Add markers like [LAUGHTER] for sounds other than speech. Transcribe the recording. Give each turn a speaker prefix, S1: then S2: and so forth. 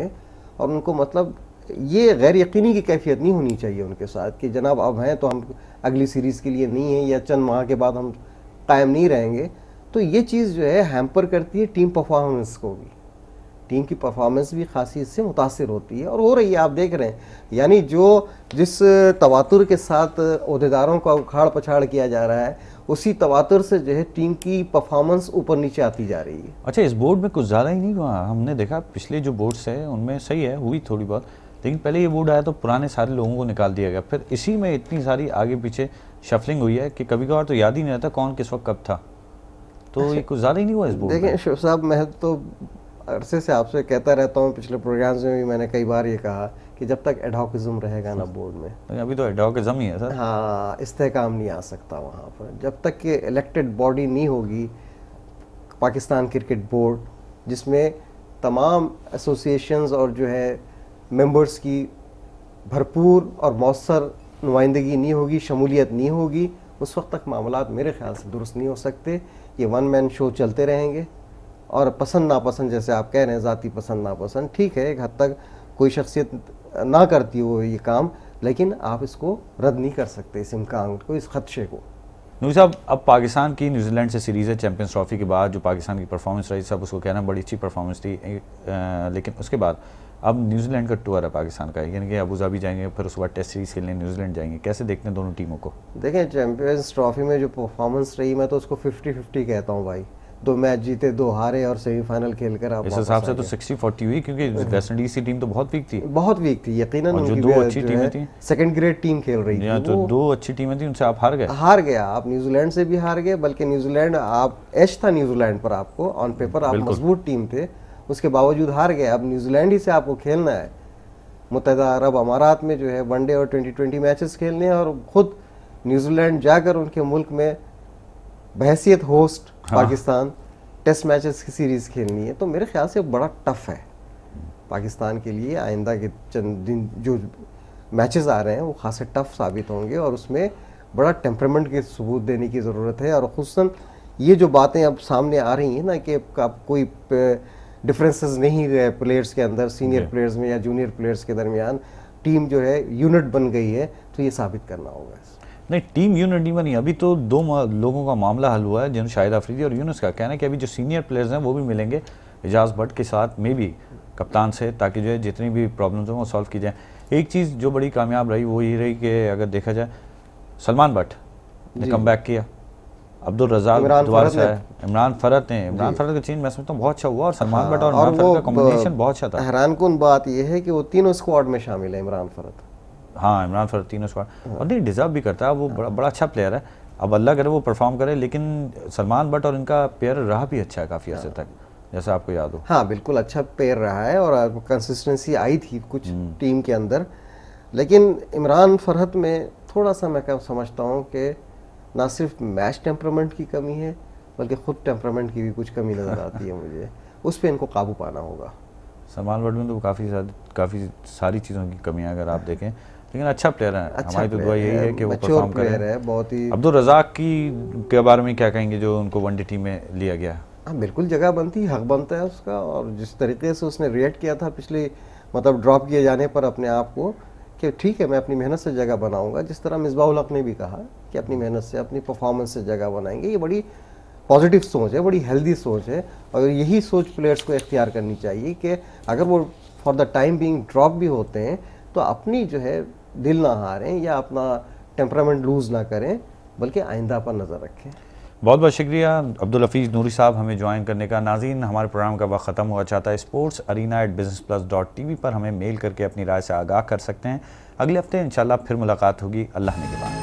S1: हैं और उनको मतलब ये गैर यकीनी की कैफियत नहीं होनी चाहिए उनके साथ कि जनाब अब हैं तो हम अगली सीरीज़ के लिए नहीं हैं या चंद माह के बाद हम कायम नहीं रहेंगे तो ये चीज़ जो है हैम्पर करती है टीम परफॉर्मेंस को भी टीम की परफॉर्मेंस भी खासी इससे मुतासर होती है और हो रही है आप देख रहे हैं यानी जो जिस तवातुर के साथ अहदेदारों का उखाड़ पछाड़ किया जा रहा है उसी तवातुर से जो है टीम की परफॉर्मेंस ऊपर नीचे आती जा रही है
S2: अच्छा इस बोर्ड में कुछ ज़्यादा ही नहीं हुआ हमने देखा पिछले जो बोर्ड्स है उनमें सही है हुई थोड़ी बहुत लेकिन पहले ये बोर्ड आया तो पुराने सारे लोगों को निकाल दिया गया फिर इसी में इतनी सारी आगे पीछे शफलिंग हुई है कि कभी कभार तो याद ही नहीं रहता कौन किस वक्त कब था तो अच्छा। ये कुछ ज़्यादा ही नहीं हुआ इस बोर्ड देखें
S1: शिव साहब मैं तो अरसे से आपसे कहता रहता हूँ पिछले प्रोग्राम्स में भी मैंने कई बार ये कहा कि जब तक एडॉकिज़म रहेगा ना बोर्ड में
S2: अभी तो एडोकज़म ही
S1: है सर हाँ इस्तेकाम नहीं आ सकता वहाँ पर जब तक कि इलेक्टेड बॉडी नहीं होगी पाकिस्तान क्रिकेट बोर्ड जिसमें तमाम एसोसिएशंस और जो है मेंबर्स की भरपूर और मौसर नुमाइंदगी नहीं होगी शमूलियत नहीं होगी उस वक्त तक मामला मेरे ख्याल से दुरुस्त नहीं हो सकते ये वन मैन शो चलते रहेंगे और पसंद नापसंद जैसे आप कह रहे हैं ज़ाती पसंद नापसंद ठीक है एक हद तक कोई शख्सियत ना करती हो ये काम लेकिन आप इसको रद्द नहीं कर सकते इस इम्कान को इस खदशे को
S2: नूर साहब अब पाकिस्तान की न्यूजीलैंड से सीरीज़ है चैंपियंस ट्रॉफी के बाद जो पाकिस्तान की परफॉर्मेंस रही सब उसको कहना बड़ी अच्छी परफॉर्मेंस थी ए, लेकिन उसके बाद अब न्यूजीलैंड का टूर है पाकिस्तान का यानी कि अबू धाबी जाएंगे फिर उसके बाद टेस्ट सीरीज़ खेलने न्यूजीलैंड जाएंगे कैसे देखते हैं दोनों टीमों को
S1: देखें चैंपियंस ट्रॉफी में जो परफॉर्मेंस रही मैं तो उसको फिफ्टी फिफ्टी कहता हूँ भाई दो मैच जीते दो हारे और सेमीफाइनल खेलकर आप इस हिसाब से तो
S2: 60 40 हुई क्योंकि वेस्ट [LAUGHS] इंडीज की टीम तो बहुत वीक थी बहुत वीक थी यकीनन जो तो दो अच्छी टीमें थी सेकंड ग्रेड टीम खेल रही थी तो दो अच्छी टीमें थी उनसे आप हार गए
S1: हार गया आप न्यूजीलैंड से भी हार गए बल्कि न्यूजीलैंड आप एच था न्यूजीलैंड पर आपको ऑन पेपर आप मजबूत टीम थे उसके बावजूद हार गए अब न्यूजीलैंड ही से आपको खेलना है मुतहदा अरब अमारात में जो है वनडे और ट्वेंटी ट्वेंटी मैचेस खेलने हैं और ख़ुद न्यूजीलैंड जाकर उनके मुल्क में बहसीत होस्ट हाँ। पाकिस्तान टेस्ट मैचेस की सीरीज खेलनी है तो मेरे ख्याल से बड़ा टफ है पाकिस्तान के लिए आइंदा के चंद दिन जो मैचेस आ रहे हैं वो खासे टफ साबित होंगे और उसमें बड़ा टेम्परमेंट के सबूत देने की ज़रूरत है और खूस ये जो बातें अब सामने आ रही हैं ना कि अब कोई डिफरेंसेस नहीं रहे प्लेयर्स के अंदर सीनियर प्लेयर्स में या जूनियर प्लेयर्स के दरमियान टीम जो है यूनिट बन गई है तो ये साबित करना होगा
S2: नहीं टीम यूनिटी बनी अभी तो दो लोगों का मामला हल हुआ है जिन शाहिद अफरीदी और यूनुस का कहना है कि अभी जो सीनियर प्लेयर्स हैं वो भी मिलेंगे एजाज भट्ट के साथ मे भी कप्तान से ताकि जो है जितनी भी प्रॉब्लम्स हों वो सॉल्व की जाए एक चीज़ जो बड़ी कामयाब रही वो ये रही कि अगर देखा जाए सलमान भट्ट ने कम बैक किया अब्दुल रजाक दोबारा से इमरान फरत ने इमरान फरत का चेंज मैं समझता हूँ बहुत अच्छा हुआ और सलमान हाँ, भट्ट और इमरान फरत का कॉम्बिनेशन बहुत अच्छा था हैरान
S1: कौन बात यह है कि वो तीनों स्क्वाड में शामिल है इमरान फरत
S2: हाँ इमरान तीनों स्क्वाड और नहीं डिज़र्व भी करता है वो बड़ा बड़ा अच्छा प्लेयर है अब अल्लाह करे वो परफॉर्म करे लेकिन सलमान भट्ट और इनका पेयर रहा भी अच्छा है काफ़ी अर्से हाँ। तक जैसा आपको याद हो
S1: हाँ बिल्कुल अच्छा पेयर रहा है और कंसिस्टेंसी आई थी कुछ टीम हम्म। के अंदर लेकिन इमरान फरहत में थोड़ा सा मैं समझता हूँ कि ना सिर्फ मैच टेम्परामेंट की कमी है बल्कि ख़ुद टेम्परामेंट की भी कुछ कमी नज़र [LAUGHS] आती है मुझे उस पर इनको काबू पाना होगा
S2: सलमान भट्ट में तो काफ़ी काफ़ी सारी चीज़ों की कमियाँ अगर आप देखें लेकिन अच्छा प्लेयर है अच्छा हमारी तो दुआ यही है कि वो परफॉर्म करें है बहुत ही अब्दुल रजाक की के बारे में क्या कहेंगे जो उनको वनडे टीम में लिया गया
S1: हाँ बिल्कुल जगह बनती हक बनता है उसका और जिस तरीके से उसने रिएक्ट किया था पिछले मतलब ड्रॉप किए जाने पर अपने आप को कि ठीक है मैं अपनी मेहनत से जगह बनाऊंगा जिस तरह मिसबाउल हक ने भी कहा कि अपनी मेहनत से अपनी परफॉर्मेंस से जगह बनाएंगे ये बड़ी पॉजिटिव सोच है बड़ी हेल्दी सोच है और यही सोच प्लेयर्स को इख्तियार करनी चाहिए कि अगर वो for the time being drop भी होते हैं तो अपनी जो है दिल ना हारें या अपना टेम्परामेंट लूज़ ना करें बल्कि आइंदा पर नज़र रखें
S2: बहुत बहुत शुक्रिया अब्दुल हफीज़ नूरी साहब हमें ज्वाइन करने का नाजीन हमारे प्रोग्राम का वक्त ख़त्म हुआ चाहता है sports arena at business plus dot T V पर हमें मेल करके अपनी राय से आगाह कर सकते हैं अगले हफ्ते इंशाल्लाह फिर मुलाकात होगी अल्लाह ने के बाद